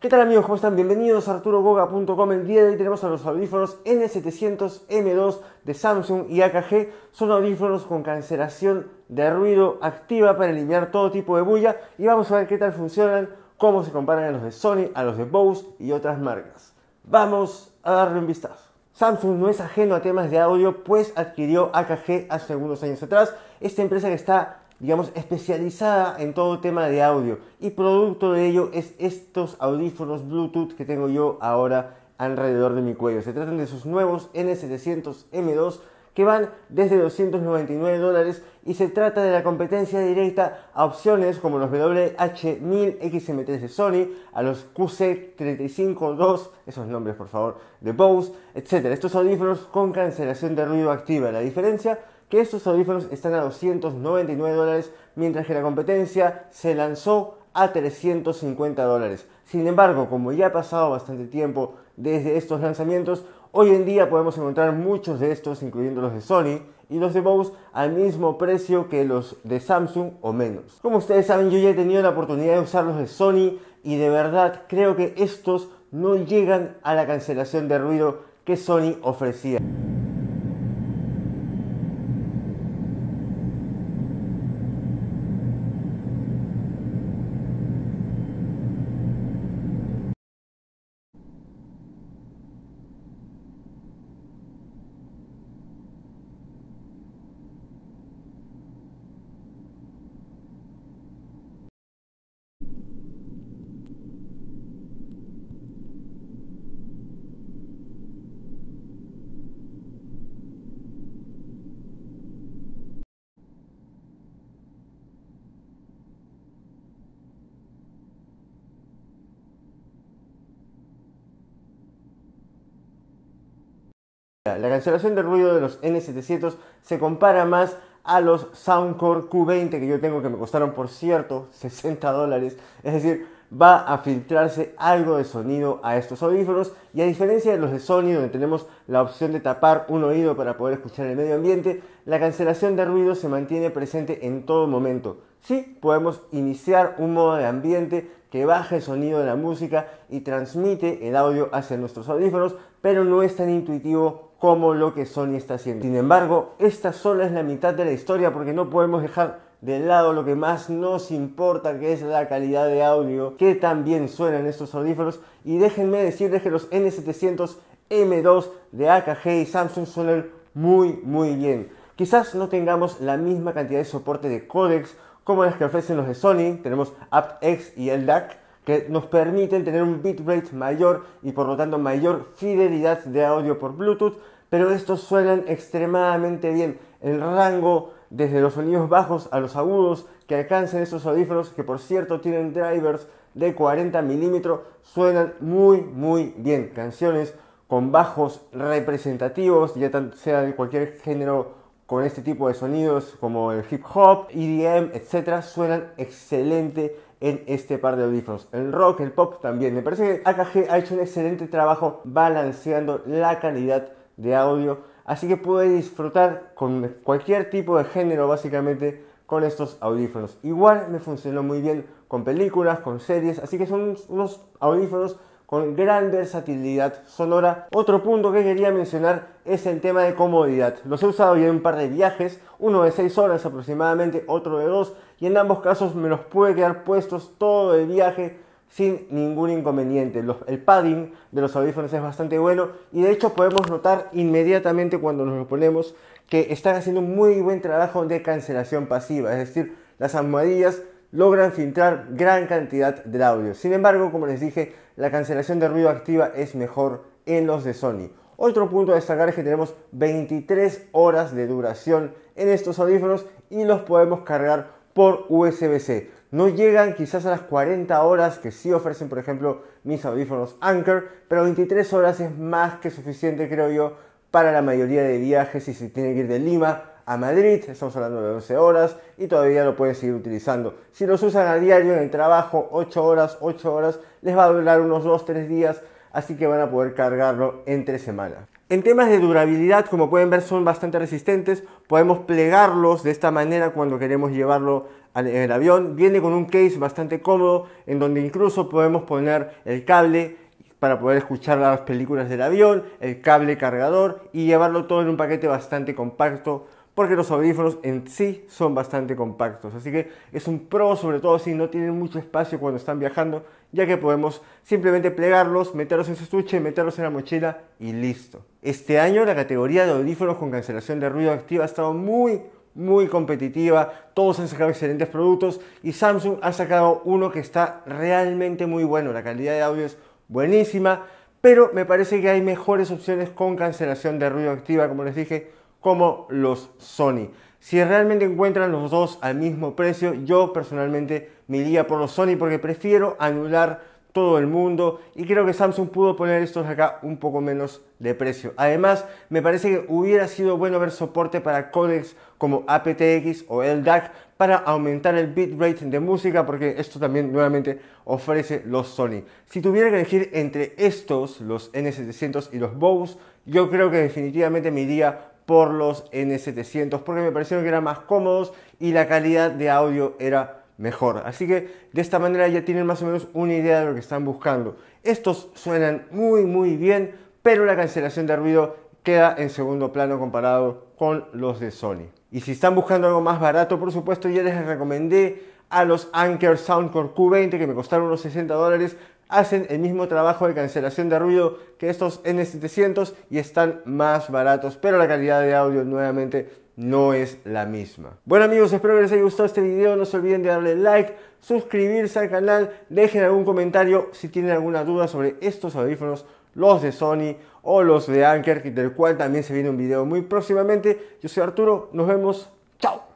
¿Qué tal amigos? ¿Cómo están? Bienvenidos a arturogoga.com. El día de hoy tenemos a los audífonos N700M2 de Samsung y AKG. Son audífonos con cancelación de ruido activa para eliminar todo tipo de bulla y vamos a ver qué tal funcionan, cómo se comparan a los de Sony, a los de Bose y otras marcas. Vamos a darle un vistazo. Samsung no es ajeno a temas de audio, pues adquirió AKG hace algunos años atrás. Esta empresa que está digamos, especializada en todo tema de audio. Y producto de ello es estos audífonos Bluetooth que tengo yo ahora alrededor de mi cuello. Se tratan de sus nuevos N700M2 que van desde 299 dólares y se trata de la competencia directa a opciones como los WH1000XM3 de Sony, a los QC352, esos nombres por favor, de Bose, etc. Estos audífonos con cancelación de ruido activa. La diferencia que estos audífonos están a 299 dólares, mientras que la competencia se lanzó a 350 dólares. Sin embargo, como ya ha pasado bastante tiempo desde estos lanzamientos, hoy en día podemos encontrar muchos de estos, incluyendo los de Sony y los de Bose, al mismo precio que los de Samsung o menos. Como ustedes saben, yo ya he tenido la oportunidad de usar los de Sony y de verdad creo que estos no llegan a la cancelación de ruido que Sony ofrecía. La cancelación de ruido de los N700 se compara más a los Soundcore Q20 que yo tengo que me costaron por cierto 60 dólares. Es decir, va a filtrarse algo de sonido a estos audífonos y a diferencia de los de Sony donde tenemos la opción de tapar un oído para poder escuchar el medio ambiente, la cancelación de ruido se mantiene presente en todo momento. Sí, podemos iniciar un modo de ambiente que baje el sonido de la música y transmite el audio hacia nuestros audífonos, pero no es tan intuitivo como lo que Sony está haciendo. Sin embargo, esta solo es la mitad de la historia porque no podemos dejar de lado lo que más nos importa que es la calidad de audio que también suenan estos audífonos y déjenme decirles que los N700 M2 de AKG y Samsung suenan muy muy bien. Quizás no tengamos la misma cantidad de soporte de códex como las que ofrecen los de Sony, tenemos aptX y LDAC, que nos permiten tener un bitrate mayor y por lo tanto mayor fidelidad de audio por Bluetooth, pero estos suenan extremadamente bien. El rango desde los sonidos bajos a los agudos que alcanzan estos audífonos, que por cierto tienen drivers de 40 milímetros, suenan muy muy bien. Canciones con bajos representativos, ya sea de cualquier género con este tipo de sonidos como el hip hop, EDM, etcétera, suenan excelente en este par de audífonos. El rock, el pop también. Me parece que AKG ha hecho un excelente trabajo balanceando la calidad de audio, así que puedes disfrutar con cualquier tipo de género básicamente con estos audífonos. Igual me funcionó muy bien con películas, con series, así que son unos audífonos con gran versatilidad sonora. Otro punto que quería mencionar es el tema de comodidad. Los he usado ya en un par de viajes, uno de 6 horas aproximadamente, otro de 2, y en ambos casos me los pude quedar puestos todo el viaje sin ningún inconveniente. el padding de los audífonos es bastante bueno y de hecho podemos notar inmediatamente cuando nos lo ponemos que están haciendo un muy buen trabajo de cancelación pasiva, es decir, las almohadillas logran filtrar gran cantidad de audio. Sin embargo, como les dije, la cancelación de ruido activa es mejor en los de Sony. Otro punto a destacar es que tenemos 23 horas de duración en estos audífonos y los podemos cargar por USB-C. No llegan quizás a las 40 horas que sí ofrecen, por ejemplo, mis audífonos Anker, pero 23 horas es más que suficiente, creo yo, para la mayoría de viajes si se tiene que ir de Lima a Madrid, estamos hablando de 11 horas y todavía lo pueden seguir utilizando. Si los usan a diario en el trabajo, 8 horas, 8 horas, les va a durar unos 2-3 días, así que van a poder cargarlo entre semana. En temas de durabilidad, como pueden ver, son bastante resistentes. Podemos plegarlos de esta manera cuando queremos llevarlo en el avión. Viene con un case bastante cómodo, en donde incluso podemos poner el cable para poder escuchar las películas del avión, el cable cargador y llevarlo todo en un paquete bastante compacto porque los audífonos en sí son bastante compactos. Así que es un pro, sobre todo si no tienen mucho espacio cuando están viajando, ya que podemos simplemente plegarlos, meterlos en su estuche, meterlos en la mochila y listo. Este año la categoría de audífonos con cancelación de ruido activa ha estado muy, muy competitiva, todos han sacado excelentes productos y Samsung ha sacado uno que está realmente muy bueno, la calidad de audio es buenísima, pero me parece que hay mejores opciones con cancelación de ruido activa, como les dije, como los Sony. Si realmente encuentran los dos al mismo precio, yo personalmente me iría por los Sony porque prefiero anular todo el mundo y creo que Samsung pudo poner estos acá un poco menos de precio. Además, me parece que hubiera sido bueno ver soporte para codecs como aptX o LDAC para aumentar el bitrate de música porque esto también nuevamente ofrece los Sony. Si tuviera que elegir entre estos, los N700 y los Bose, yo creo que definitivamente me iría por los N700 porque me parecieron que eran más cómodos y la calidad de audio era mejor. Así que de esta manera ya tienen más o menos una idea de lo que están buscando. Estos suenan muy muy bien, pero la cancelación de ruido queda en segundo plano comparado con los de Sony. Y si están buscando algo más barato, por supuesto, ya les recomendé a los Anker Soundcore Q20 que me costaron unos 60 dólares, hacen el mismo trabajo de cancelación de ruido que estos N700 y están más baratos, pero la calidad de audio nuevamente no es la misma. Bueno amigos, espero que les haya gustado este video, no se olviden de darle like, suscribirse al canal, dejen algún comentario si tienen alguna duda sobre estos audífonos, los de Sony o los de Anker, del cual también se viene un video muy próximamente. Yo soy Arturo, nos vemos, chao.